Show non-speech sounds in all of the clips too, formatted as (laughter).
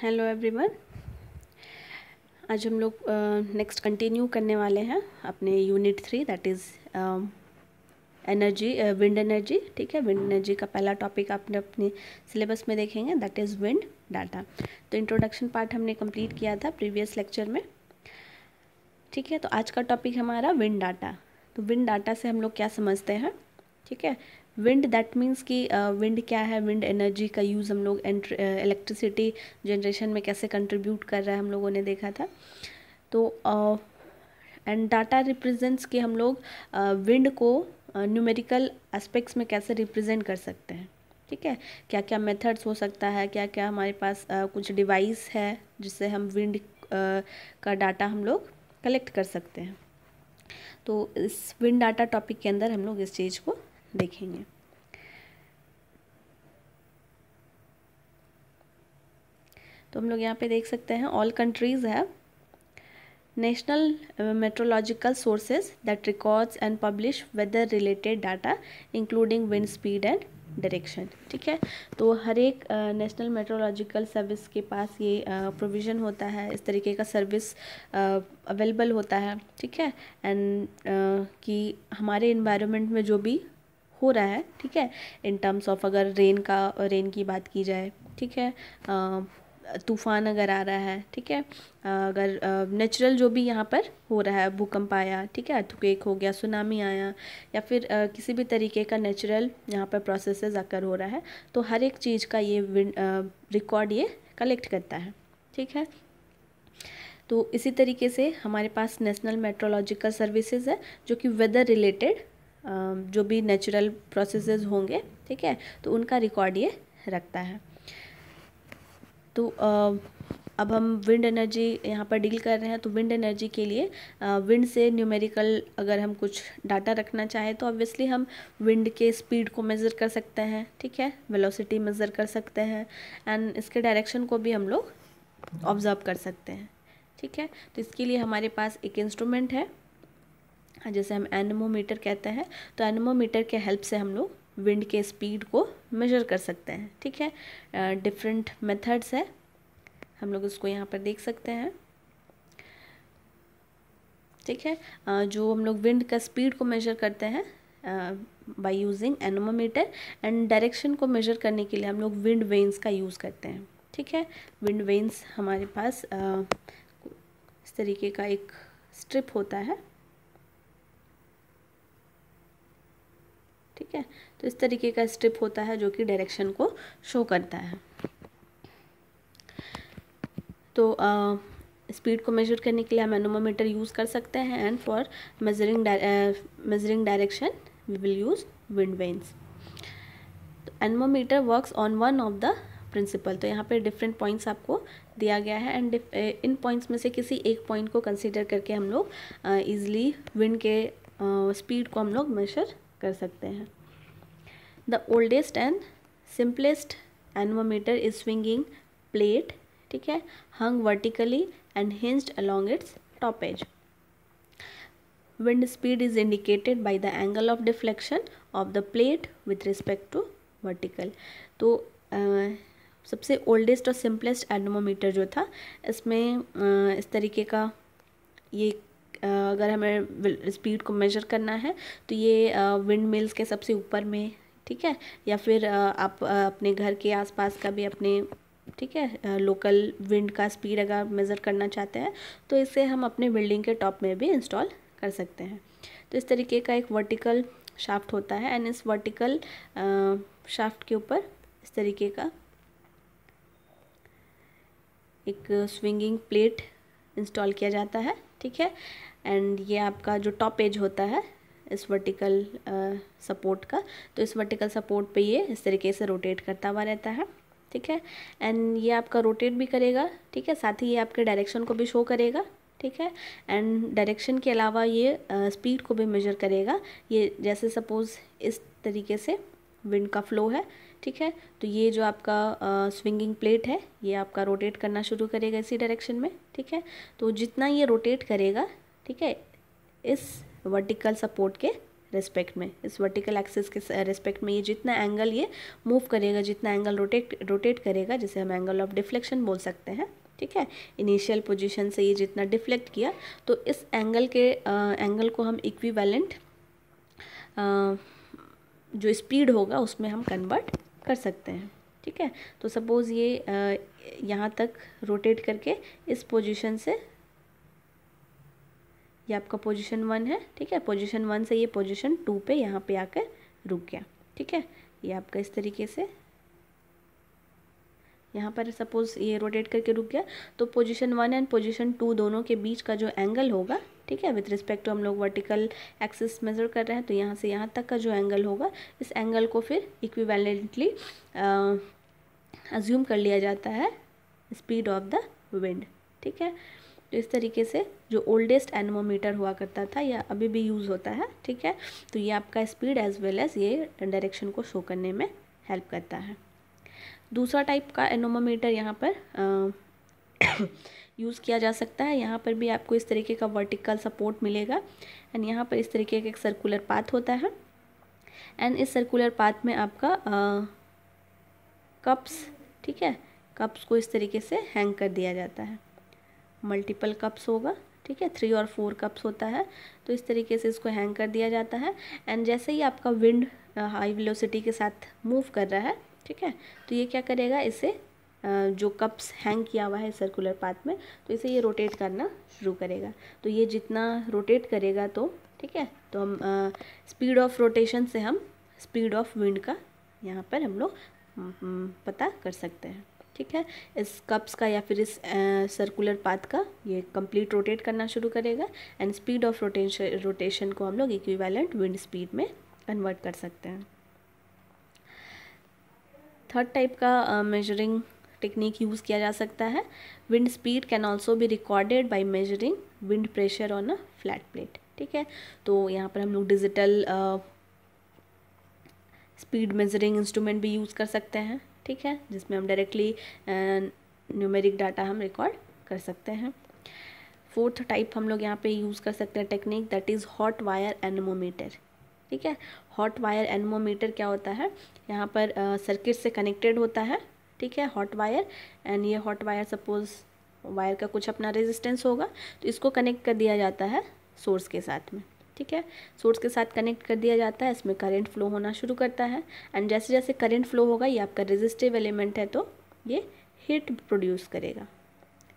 hello everyone आज हम लोग नेक्स्ट कंटिन्यू करने वाले हैं अपने unit three that is energy wind energy ठीक है विंड एनर्जी का पहला टॉपिक आपने अपने सिलेबस में देखेंगे दैट इज़ विंड डाटा तो इंट्रोडक्शन पार्ट हमने कंप्लीट किया था प्रीवियस लेक्चर में ठीक है तो आज का टॉपिक हमारा विंड डाटा तो विंड डाटा से हम लोग क्या समझते हैं ठीक है विंड दैट मीन्स कि विंड uh, क्या है विंड एनर्जी का यूज़ हम लोग इलेक्ट्रिसिटी जनरेशन uh, में कैसे कंट्रीब्यूट कर रहा है हम लोगों ने देखा था तो एंड डाटा रिप्रेजेंट्स कि हम लोग विंड uh, को न्यूमेरिकल uh, एस्पेक्ट्स में कैसे रिप्रेजेंट कर सकते हैं ठीक है क्या क्या मेथड्स हो सकता है क्या क्या हमारे पास uh, कुछ डिवाइस है जिससे हम विंड uh, का डाटा हम लोग कलेक्ट कर सकते हैं तो इस विंड डाटा टॉपिक के अंदर हम लोग इस चीज़ को देखेंगे तो हम लोग यहाँ पे देख सकते हैं ऑल कंट्रीज़ है national meteorological sources that records and publish weather related data including wind speed and direction ठीक है तो हर एक नेशनल मेट्रोलॉजिकल सर्विस के पास ये प्रोविज़न uh, होता है इस तरीके का सर्विस अवेलेबल uh, होता है ठीक है एंड uh, कि हमारे इन्वायरमेंट में जो भी हो रहा है ठीक है इन टर्म्स ऑफ अगर रेन का रेन की बात की जाए ठीक है तूफ़ान अगर आ रहा है ठीक है अगर नेचुरल जो भी यहाँ पर हो रहा है भूकंप आया ठीक है अर्थक्वेक हो गया सुनामी आया या फिर आ, किसी भी तरीके का नेचुरल यहाँ पर प्रोसेसेस आकर हो रहा है तो हर एक चीज़ का ये रिकॉर्ड ये कलेक्ट करता है ठीक है तो इसी तरीके से हमारे पास नेशनल मेट्रोलॉजिकल सर्विसेज है जो कि वेदर रिलेटेड जो भी नेचुरल प्रोसेसेस होंगे ठीक है तो उनका रिकॉर्ड ये रखता है तो अब हम विंड एनर्जी यहाँ पर डील कर रहे हैं तो विंड एनर्जी के लिए विंड से न्यूमेरिकल अगर हम कुछ डाटा रखना चाहें तो ऑब्वियसली हम विंड के स्पीड को मेज़र कर सकते हैं ठीक है वेलोसिटी मेज़र कर सकते हैं एंड इसके डायरेक्शन को भी हम लोग ऑब्ज़र्व कर सकते हैं ठीक है तो इसके लिए हमारे पास एक इंस्ट्रूमेंट है हाँ, जैसे हम एनमोमीटर कहते हैं तो एनमोमीटर के हेल्प से हम लोग विंड के स्पीड को मेजर कर सकते हैं ठीक है डिफरेंट मेथड्स है हम लोग उसको यहाँ पर देख सकते हैं ठीक है जो हम लोग विंड का स्पीड को मेजर करते हैं by using anemometer and direction को मेजर करने के लिए हम लोग विंड वेन्स का यूज़ करते हैं ठीक है विंड वेन्स हमारे पास uh, इस तरीके का एक स्ट्रिप होता है ठीक है तो इस तरीके का स्ट्रिप होता है जो कि डायरेक्शन को शो करता है तो स्पीड स्पीड को मेजर करने के लिए हम एनोमोमीटर यूज़ कर सकते हैं and for measuring measuring direction we will use wind vanes anemometer works on one of the principle तो यहाँ पे डिफरेंट पॉइंट्स आपको दिया गया है एंड इन पॉइंट्स में से किसी एक पॉइंट को कंसीडर करके हम लोग ईजिली विंड के स्पीड uh, को हम लोग मेजर कर सकते हैं the oldest and simplest anemometer is swinging plate ठीक है hung vertically and hinged along its top edge wind speed is indicated by the angle of deflection of the plate with respect to vertical तो आ, सबसे oldest और simplest एनोमोमीटर जो था इसमें आ, इस तरीके का ये अगर हमें स्पीड को मेजर करना है तो ये विंड मिल्स के सबसे ऊपर में ठीक है या फिर आप अपने घर के आसपास का भी अपने ठीक है लोकल विंड का स्पीड अगर मेज़र करना चाहते हैं तो इसे हम अपने बिल्डिंग के टॉप में भी इंस्टॉल कर सकते हैं तो इस तरीके का एक वर्टिकल शाफ्ट होता है एंड इस वर्टिकल शाफ्ट के ऊपर इस तरीके का एक स्विंगिंग प्लेट इंस्टॉल किया जाता है ठीक है एंड ये आपका जो टॉप एज होता है इस वर्टिकल सपोर्ट का तो इस वर्टिकल सपोर्ट पे ये इस तरीके से रोटेट करता हुआ रहता है ठीक है एंड ये आपका रोटेट भी करेगा ठीक है साथ ही ये आपके डायरेक्शन को भी शो करेगा ठीक है एंड डायरेक्शन के अलावा ये स्पीड uh, को भी मेजर करेगा ये जैसे सपोज़ इस तरीके से विंड का फ्लो है ठीक है तो ये जो आपका स्विंगिंग प्लेट है ये आपका रोटेट करना शुरू करेगा इसी डायरेक्शन में ठीक है तो जितना ये रोटेट करेगा ठीक है इस वर्टिकल सपोर्ट के रेस्पेक्ट में इस वर्टिकल एक्सिस के रेस्पेक्ट में ये जितना एंगल ये मूव करेगा जितना एंगल रोटेट रोटेट करेगा जिसे हम एंगल ऑफ डिफ्लेक्शन बोल सकते हैं ठीक है इनिशियल पोजीशन से ये जितना डिफ्लेक्ट किया तो इस एंगल के एंगल को हम इक्विवेलेंट जो स्पीड होगा उसमें हम कन्वर्ट कर सकते हैं ठीक है तो सपोज़ ये यहाँ तक रोटेट करके इस पोजीशन से ये आपका पोजीशन वन है ठीक है पोजीशन वन से ये पोजीशन टू पे यहाँ पे आकर रुक गया ठीक है ये आपका इस तरीके से यहाँ पर सपोज़ ये रोटेट करके रुक गया तो position one and position two दोनों के बीच का जो एंगल होगा ठीक है विथ रिस्पेक्ट टू हम लोग वर्टिकल एक्सिस मेज़र कर रहे हैं तो यहाँ से यहाँ तक का जो एंगल होगा इस एंगल को फिर इक्विवेलेंटली अज्यूम कर लिया जाता है स्पीड ऑफ द विंड ठीक है तो इस तरीके से जो ओल्डेस्ट एनमोमीटर हुआ करता था या अभी भी यूज़ होता है ठीक है तो ये आपका स्पीड एज वेल एज ये डायरेक्शन को शो करने में हेल्प करता है दूसरा टाइप का एनोमोमीटर यहाँ पर यूज़ (coughs) किया जा सकता है यहाँ पर भी आपको इस तरीके का वर्टिकल सपोर्ट मिलेगा एंड यहाँ पर इस तरीके का एक सर्कुलर पाथ होता है एंड इस सर्कुलर पाथ में आपका कप्स ठीक है कप्स को इस तरीके से हैंग कर दिया जाता है मल्टीपल कप्स होगा ठीक है थ्री और फोर कप्स होता है तो इस तरीके से इसको हैंग कर दिया जाता है एंड जैसे ही आपका विंड हाई वेलोसिटी के साथ मूव कर रहा है ठीक है तो ये क्या करेगा इसे uh, जो कप्स हैंग किया हुआ है सर्कुलर पाथ में तो इसे ये रोटेट करना शुरू करेगा तो ये जितना रोटेट करेगा तो ठीक है तो हम स्पीड ऑफ रोटेशन से हम स्पीड ऑफ विंड का यहाँ पर हम लोग हम्म, हम्म, पता कर सकते हैं ठीक है इस कप्स का या फिर इस सर्कुलर पाथ का ये कंप्लीट रोटेट करना शुरू करेगा and speed of rotation rotation को हम लोग इक्विवेलेंट विंड स्पीड में कन्वर्ट कर सकते हैं थर्ड टाइप का मेजरिंग टेक्निक यूज़ किया जा सकता है विंड स्पीड कैन ऑल्सो भी recorded by measuring wind pressure on a flat plate ठीक है तो यहाँ पर हम लोग डिजिटल स्पीड मेजरिंग इंस्ट्रूमेंट भी यूज़ कर सकते हैं ठीक है जिसमें हम डायरेक्टली न्यूमेरिक डाटा हम रिकॉर्ड कर सकते हैं फोर्थ टाइप हम लोग यहाँ पे यूज़ कर सकते हैं technique that is hot wire anemometer ठीक है हॉट वायर एनमोमीटर क्या होता है यहाँ पर सर्किट uh, से कनेक्टेड होता है ठीक है हॉट वायर एंड ये हॉट वायर सपोज वायर का कुछ अपना रेजिस्टेंस होगा तो इसको कनेक्ट कर दिया जाता है सोर्स के साथ में ठीक है सोर्स के साथ कनेक्ट कर दिया जाता है इसमें करंट फ्लो होना शुरू करता है एंड जैसे जैसे करंट फ्लो होगा ये आपका रेजिस्टिव एलिमेंट है तो ये हीट प्रोड्यूस करेगा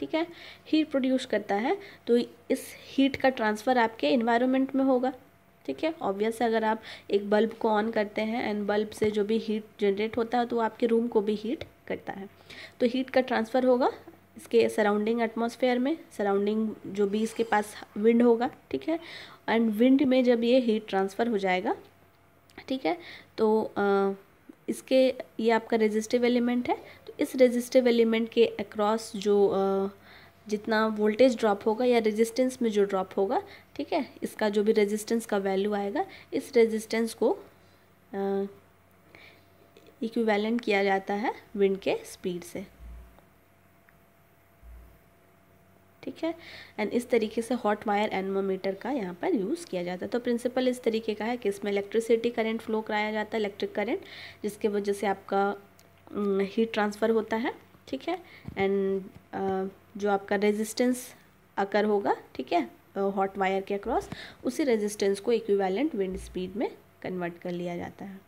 ठीक है हीट प्रोड्यूस करता है तो इस हीट का ट्रांसफ़र आपके इन्वायरमेंट में होगा ठीक है ऑब्वियस अगर आप एक बल्ब को ऑन करते हैं एंड बल्ब से जो भी हीट जनरेट होता है तो आपके रूम को भी हीट करता है तो हीट का ट्रांसफ़र होगा इसके सराउंडिंग एटमॉस्फेयर में सराउंडिंग जो भी इसके पास विंड होगा ठीक है एंड विंड में जब ये हीट ट्रांसफ़र हो जाएगा ठीक है तो आ, इसके ये आपका रेजिस्टिव एलिमेंट है तो इस रेजिस्टिव एलिमेंट के अक्रॉस जो आ, जितना वोल्टेज ड्रॉप होगा या रेजिस्टेंस में जो ड्रॉप होगा ठीक है इसका जो भी रेजिस्टेंस का वैल्यू आएगा इस रेजिस्टेंस को इक्विवेलेंट किया जाता है विंड के स्पीड से ठीक है एंड इस तरीके से हॉट वायर एनमोमीटर का यहाँ पर यूज़ किया जाता है तो प्रिंसिपल इस तरीके का है कि इसमें इलेक्ट्रिसिटी करंट फ्लो कराया जाता है इलेक्ट्रिक करंट जिसके वजह से आपका हीट ट्रांसफ़र होता है ठीक है एंड जो आपका रेजिस्टेंस अकर होगा ठीक है हॉट वायर के अक्रॉस उसी रेजिस्टेंस को इक्विवेलेंट विंड स्पीड में कन्वर्ट कर लिया जाता है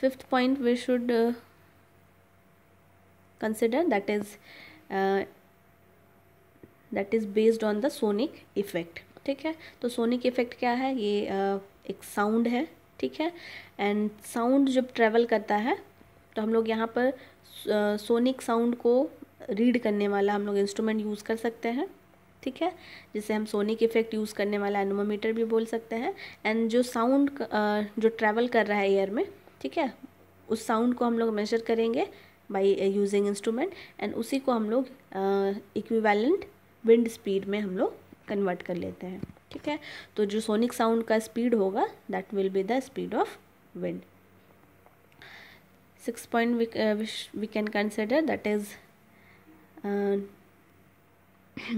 fifth point we should consider that is that is based on the sonic effect ठीक है तो सोनिक इफ़ेक्ट क्या है ये एक साउंड है ठीक है एंड साउंड जब ट्रेवल करता है तो हम लोग यहाँ पर सोनिक साउंड को रीड करने वाला हम लोग इंस्ट्रूमेंट यूज़ कर सकते हैं ठीक है जिसे हम सोनिक इफेक्ट यूज़ करने वाला एनोमोमीटर भी बोल सकते हैं एंड जो साउंड जो ट्रैवल कर रहा है एयर में ठीक है उस साउंड को हम लोग मेजर करेंगे बाई यूजिंग इंस्ट्रूमेंट एंड उसी को हम लोग इक्विवेलेंट विंड स्पीड में हम लोग कन्वर्ट कर लेते हैं ठीक है तो जो सोनिक साउंड का स्पीड होगा that will be the speed of wind six point we can consider that is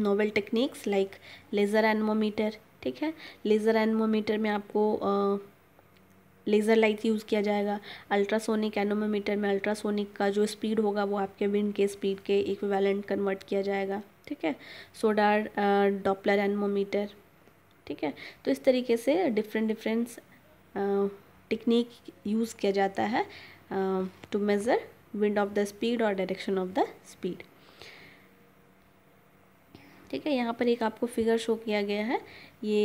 novel techniques like laser anemometer ठीक है लेज़र एनमोमीटर में आपको लेज़र लाइट यूज़ किया जाएगा अल्ट्रासोनिक एनोमोमीटर में अल्ट्रासोनिक का जो स्पीड होगा वो आपके विंड के स्पीड के इक्विवेलेंट कन्वर्ट किया जाएगा ठीक है सोडार डॉपलर एनमोमीटर ठीक है तो इस तरीके से डिफरेंट डिफरेंट टेक्निक यूज़ किया जाता है to measure wind of the speed और डायरेक्शन ऑफ द स्पीड ठीक है यहाँ पर एक आपको फिगर शो किया गया है ये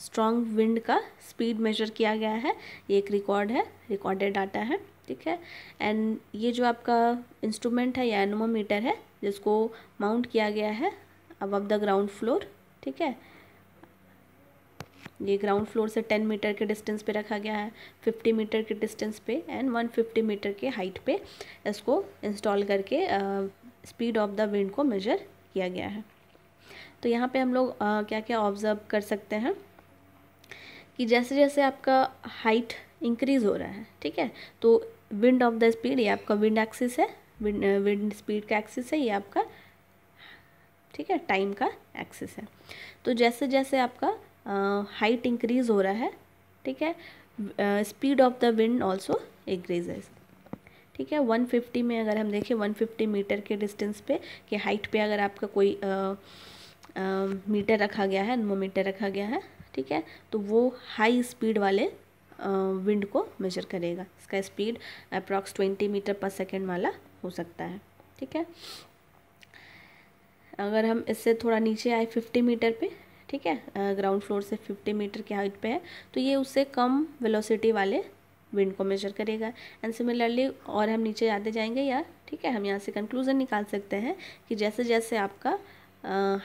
स्ट्रॉन्ग विंड का स्पीड मेजर किया गया है ये एक रिकॉर्ड है रिकॉर्डेड डाटा है ठीक है एंड ये जो आपका इंस्ट्रूमेंट है या एनोमोमीटर है जिसको माउंट किया गया है अब द ग्राउंड फ्लोर ठीक है ये ग्राउंड फ्लोर से टेन मीटर के डिस्टेंस पे रखा गया है फिफ्टी मीटर के डिस्टेंस पे एंड वन फिफ्टी मीटर के हाइट पे इसको इंस्टॉल करके स्पीड ऑफ द विंड को मेजर किया गया है तो यहाँ पे हम लोग आ, क्या क्या ऑब्ज़र्व कर सकते हैं कि जैसे जैसे आपका हाइट इंक्रीज़ हो रहा है ठीक है तो विंड ऑफ द स्पीड ये आपका विंड एक्सिस है विंड स्पीड का एक्सिस है ये आपका ठीक है टाइम का एक्सिस है तो जैसे जैसे आपका हाइट इंक्रीज हो रहा है ठीक है speed of the wind also increases ठीक है 150 में अगर हम देखें 150 मीटर के डिस्टेंस पे कि हाइट पे अगर आपका कोई मीटर रखा गया है मीटर रखा गया है ठीक है तो वो हाई स्पीड वाले विंड को मेजर करेगा इसका speed approx twenty metre per second वाला हो सकता है ठीक है अगर हम इससे थोड़ा नीचे आए फिफ्टी मीटर पे ठीक है ग्राउंड फ्लोर से फिफ्टी मीटर की हाइट पे है तो ये उससे कम वेलोसिटी वाले विंड को मेजर करेगा एंड सिमिलरली और हम नीचे आते जाएंगे या ठीक है हम यहाँ से कंक्लूज़न निकाल सकते हैं कि जैसे जैसे आपका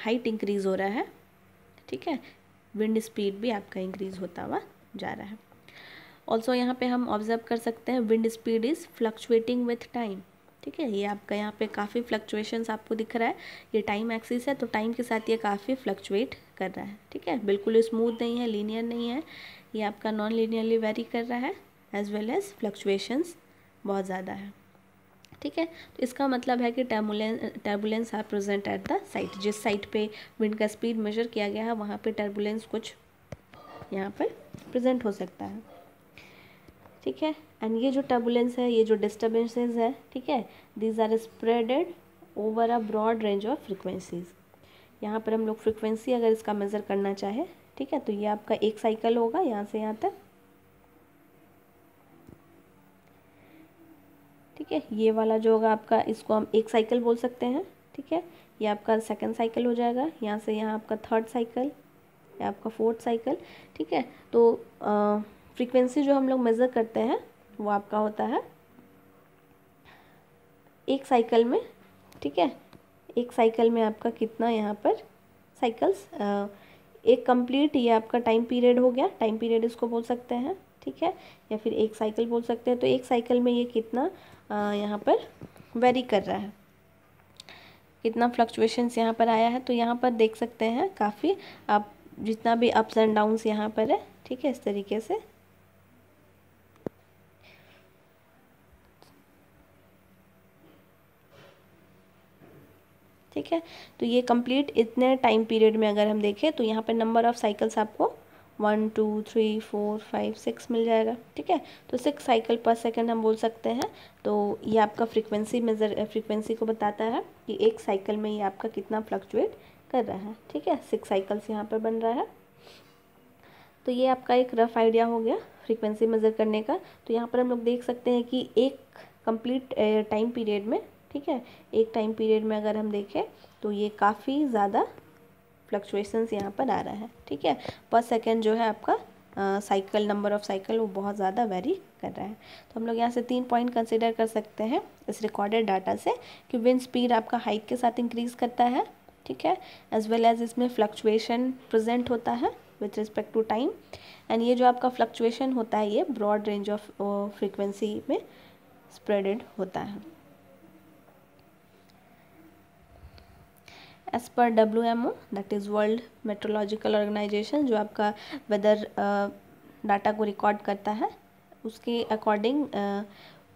हाइट इंक्रीज़ हो रहा है ठीक है विंड स्पीड भी आपका इंक्रीज़ होता हुआ जा रहा है ऑल्सो यहाँ पे हम ऑब्जर्व कर सकते हैं wind speed is fluctuating with time ठीक है ये आपका यहाँ पे काफ़ी फ्लक्चुएशंस आपको दिख रहा है ये टाइम एक्सिस है तो टाइम के साथ ये काफ़ी फ्लक्चुएट कर रहा है ठीक है बिल्कुल स्मूथ नहीं है लीनियर नहीं है ये आपका नॉन लीनियरली वेरी कर रहा है एज वेल एज फ्लक्चुएशंस बहुत ज़्यादा है ठीक है तो इसका मतलब है कि turbulence are present at the site जिस साइट पे विंड का स्पीड मेजर किया गया है वहाँ पे टर्बुलेंस कुछ यहाँ पर प्रेजेंट हो सकता है ठीक है एंड ये जो टर्बुलेंस है ये जो डिस्टर्बेंसेज है ठीक है these are spreaded over a broad range of frequencies यहाँ पर हम लोग फ्रिक्वेंसी अगर इसका मेज़र करना चाहे ठीक है तो ये आपका एक साइकिल होगा यहाँ से यहाँ तक ठीक है ये वाला जो होगा आपका इसको हम एक साइकिल बोल सकते हैं ठीक है ये आपका सेकंड साइकिल हो जाएगा यहाँ से यहाँ आपका थर्ड साइकिल या आपका फोर्थ साइकिल ठीक है तो आ, फ्रीक्वेंसी जो हम लोग मेज़र करते हैं वो आपका होता है एक साइकिल में ठीक है एक साइकिल में आपका कितना यहाँ पर साइकिल्स एक कंप्लीट ये आपका टाइम पीरियड हो गया टाइम पीरियड इसको बोल सकते हैं ठीक है या फिर एक साइकिल बोल सकते हैं तो एक साइकिल में ये कितना यहाँ पर वेरी कर रहा है कितना फ्लक्चुएशंस यहाँ पर आया है तो यहाँ पर देख सकते हैं काफ़ी आप जितना भी अप्स एंड डाउन्स यहाँ पर है ठीक है इस तरीके से ठीक है तो ये कंप्लीट इतने टाइम पीरियड में अगर हम देखें तो यहाँ पर नंबर ऑफ़ साइकिल्स आपको one two three four five six मिल जाएगा ठीक है तो सिक्स साइकिल पर सेकंड हम बोल सकते हैं तो ये आपका फ्रीक्वेंसी मेजर फ्रीक्वेंसी को बताता है कि एक साइकिल में ये आपका कितना फ्लक्चुएट कर रहा है ठीक है सिक्स साइकिल्स यहाँ पर बन रहा है तो ये आपका एक रफ़ आइडिया हो गया फ्रीक्वेंसी मेज़र करने का तो यहाँ पर हम लोग देख सकते हैं कि एक कंप्लीट टाइम पीरियड में ठीक है एक टाइम पीरियड में अगर हम देखें तो ये काफ़ी ज़्यादा फ्लक्चुएशंस यहाँ पर आ रहा है ठीक है पर सेकेंड जो है आपका साइकिल नंबर ऑफ़ साइकिल वो बहुत ज़्यादा वेरी कर रहा है तो हम लोग यहाँ से तीन पॉइंट कंसिडर कर सकते हैं इस रिकॉर्डेड डाटा से कि विन स्पीड आपका हाइट के साथ इंक्रीज़ करता है ठीक है एज वेल एज इसमें फ्लक्चुएशन प्रजेंट होता है with respect to time and ये जो आपका फ्लक्चुएशन होता है ये ब्रॉड रेंज ऑफ फ्रिक्वेंसी में स्प्रेडेड होता है as per W M O that is world meteorological organisation जो आपका वेदर डाटा को रिकॉर्ड करता है उसके according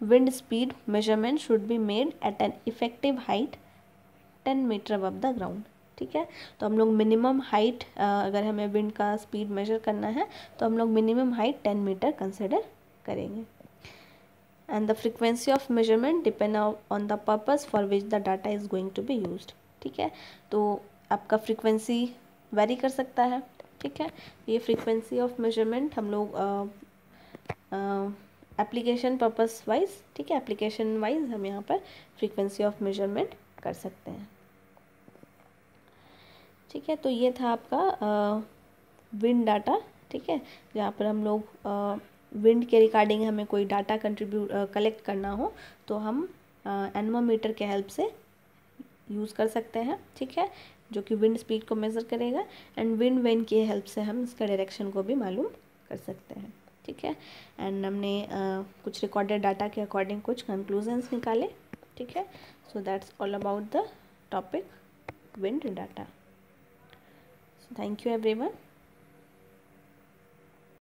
wind speed measurement should be made at an effective height ten metre above the ground ठीक है तो हम लोग मिनिमम हाइट अगर हमें विंड का स्पीड मेजर करना है तो हम लोग minimum height ten metre consider करेंगे and the frequency of measurement depend on the purpose for which the data is going to be use ठीक है तो आपका फ्रीक्वेंसी वेरी कर सकता है ठीक है ये फ्रीक्वेंसी ऑफ मेजरमेंट हम लोग एप्लीकेशन पर्पस वाइज ठीक है एप्लीकेशन वाइज हम यहाँ पर फ्रीक्वेंसी ऑफ मेजरमेंट कर सकते हैं ठीक है तो ये था आपका विंड डाटा ठीक है जहाँ पर हम लोग विंड के रिकॉर्डिंग हमें कोई डाटा कंट्रीब्यूट कलेक्ट करना हो तो हम एनमोमीटर के हेल्प से यूज़ कर सकते हैं ठीक है जो कि विंड स्पीड को मेज़र करेगा एंड विंड वेन की हेल्प से हम इसका डायरेक्शन को भी मालूम कर सकते हैं ठीक है एंड हमने uh, कुछ रिकॉर्डेड डाटा के अकॉर्डिंग कुछ कंक्लूजन्स निकाले ठीक है so that's all about the topic wind data thank you every